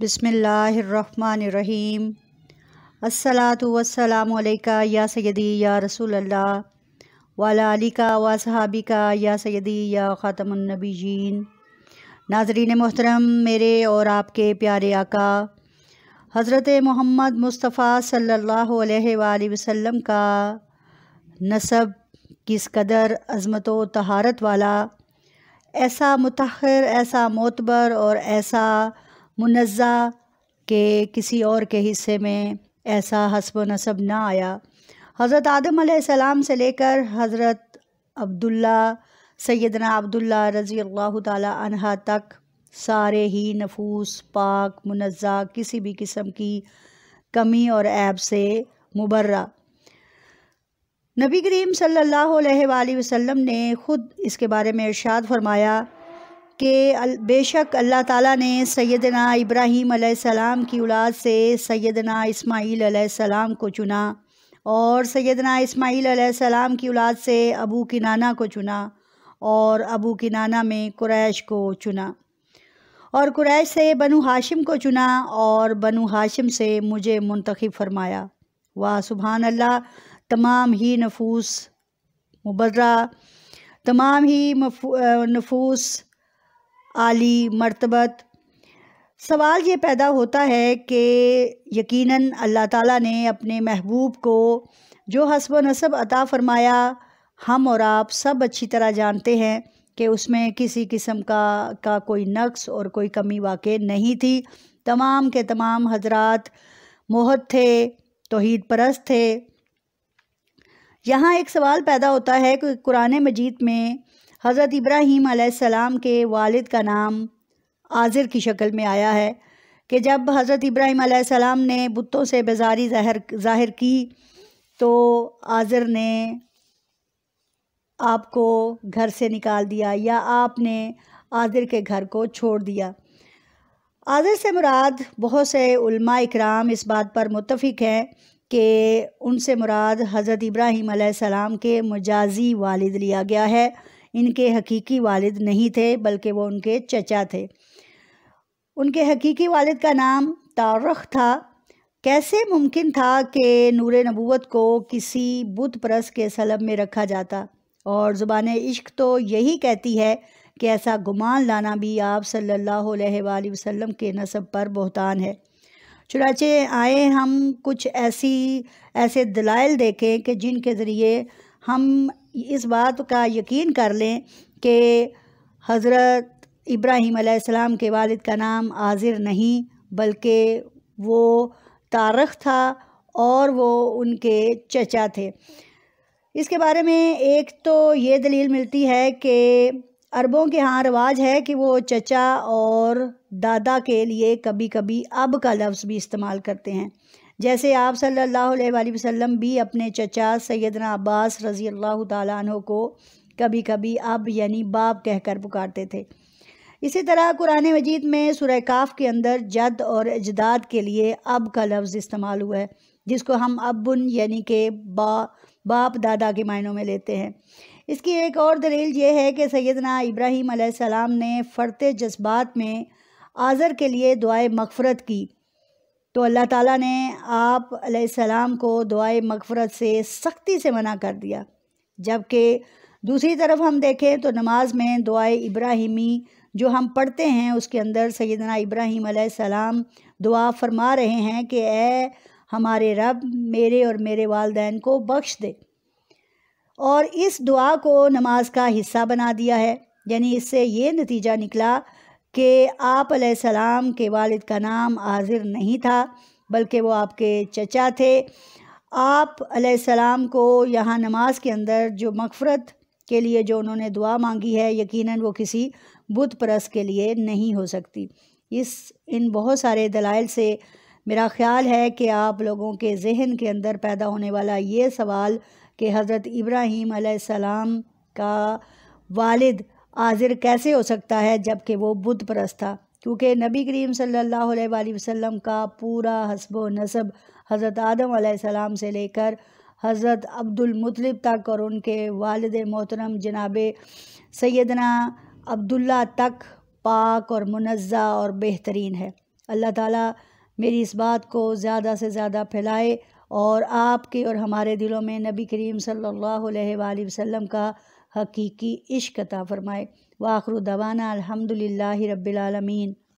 बिसमीम असलातुवसलामैका या सैदी या रसूल अल्लाह वाला अलीका व सहाबिका या सैदी या जीन नाजरीन मोहतरम मेरे और आपके प्यारे आका हज़रत मोहम्मद मुस्तफ़ा सल्लल्लाहु अलैहि वसल्लम का नसब किस कदर अज़मत व तहारत वाला ऐसा मतहर ऐसा मोतबर और ऐसा मुनज़ा के किसी और के हिस्से में ऐसा हसब नसब ना आया हज़रत आदम से लेकर हज़रत अब्दुल्ला सैदना अब्दुल्ला रज़ी अल्लाह तह तक सारे ही नफूस पाक मुनज़ा किसी भी किस्म की कमी और ऐब से मुबर्रा नबी करीम सल्लल्लाहु अलैहि वसल्लम ने ख़ुद इसके बारे में इरशाद फरमाया कि बेशक अल्लाह ताला ने सैदना इब्राहीम सलाम की औलाद से सैदना इस्माईल सलाम को चुना और सैदना इस्माईल सलाम की औलाद से अबू की नाना को चुना और अबू की नाना में कुरैश को चुना और कुरैश से बनु हाशिम को चुना और बनु हाशिम से मुझे मुंतखब फरमाया वाह सुबहान अल्लाह तमाम ही नफूस मुबर्रा तमाम ही नफूस आली मर्तबत सवाल ये पैदा होता है कि यकीनन अल्लाह ताला ने अपने महबूब को जो हसब नसब अता फ़रमाया हम और आप सब अच्छी तरह जानते हैं कि उसमें किसी किस्म का का कोई नक्स और कोई कमी वाक़ नहीं थी तमाम के तमाम हजरात मोहत थे तोहद परस्त थे यहाँ एक सवाल पैदा होता है कि कुरान मजीद में हज़रत इब्राहीम आसमाम के वालिद का नाम आज़िर की शक्ल में आया है कि जब हज़रत इब्राहीम आसमाम ने बुतों से बेजारी ज़ाहिर ज़ाहिर की तो आज़िर ने आपको घर से निकाल दिया या आपने आज़िर के घर को छोड़ दिया आज़िर से मुराद बहुत से उल्मा इकराम इस बात पर मुतफ़ हैं कि उनसे मुराद हज़रत इब्राहीम सलाम के मजाजी वालिद लिया गया है इनके हकीकी वालिद नहीं थे बल्कि वो उनके चचा थे उनके हकीकी वालिद का नाम तारख था कैसे मुमकिन था कि नूर नबूत को किसी बुत परस के सलब में रखा जाता और ज़ुबान इश्क तो यही कहती है कि ऐसा गुमान लाना भी आप सल्लल्लाहु अलैहि वसल्लम के नसब पर बहतान है चुनाचे आए हम कुछ ऐसी ऐसे दलाइल देखें कि जिनके ज़रिए हम इस बात का यकीन कर लें कि हज़रत इब्राहीम अलैहिस्सलाम के वालिद का नाम आजिर नहीं बल्कि वो तारख था और वो उनके चचा थे इसके बारे में एक तो ये दलील मिलती है कि अरबों के यहाँ रवाज है कि वो चचा और दादा के लिए कभी कभी अब का लफ्ज़ भी इस्तेमाल करते हैं जैसे आप सल्लल्लाहु अलैहि वसल्लम भी अपने चचा सैदना अब्बास रज़ी अल्लाह तु को कभी कभी अब यानी बाप कहकर पुकारते थे इसी तरह कुरान मजीद में सुरकाफ के अंदर जद और अजदाद के लिए अब का लफ्ज़ इस्तेमाल हुआ है जिसको हम अबन यानी के बा बाप दादा के मायनों में लेते हैं इसकी एक और दलील ये है कि सैदना इब्राहीम सलाम ने फ़रत जज्बात में आज़र के लिए दुआ मफ़रत की तो अल्लाह ताला ने आप सलाम को दुआए मगफरत से सख्ती से मना कर दिया जबकि दूसरी तरफ हम देखें तो नमाज में दुआए इब्राहिमी जो हम पढ़ते हैं उसके अंदर सैदना इब्राहिम सलाम दुआ फरमा रहे हैं कि ए हमारे रब मेरे और मेरे वालदेन को बख्श दे और इस दुआ को नमाज का हिस्सा बना दिया है यानी इससे ये नतीजा निकला कि आप सलाम के वालिद का नाम आज़िर नहीं था बल्कि वो आपके चचा थे आप सलाम को यहाँ नमाज के अंदर जो मकफरत के लिए जो उन्होंने दुआ मांगी है यकीनन वो किसी बुत परस के लिए नहीं हो सकती इस इन बहुत सारे दलाइल से मेरा ख्याल है कि आप लोगों के जहन के अंदर पैदा होने वाला ये सवाल कि हज़रत इब्राहीम सलाम का वालिद आजिर कैसे हो सकता है जबकि वो बुद्ध परस्त था क्योंकि नबी करीम सल्लल्लाहु अलैहि वसल्लम का पूरा हसब नसब हज़रत आदम सलाम से लेकर हज़रत अब्दुलमतलब तक और उनके वालद मोहतरम जनाब सैदना अब्दुल्ला तक पाक और मुनज़ा और बेहतरीन है अल्लाह ताला मेरी इस बात को ज़्यादा से ज़्यादा फैलाए और आपके और हमारे दिलों में नबी करीम सल्लल्लाहु अलैहि वसल्लम का हकीकी इश्क अता फ़रमाए दवाना अलहमदिल्ला रबालमीन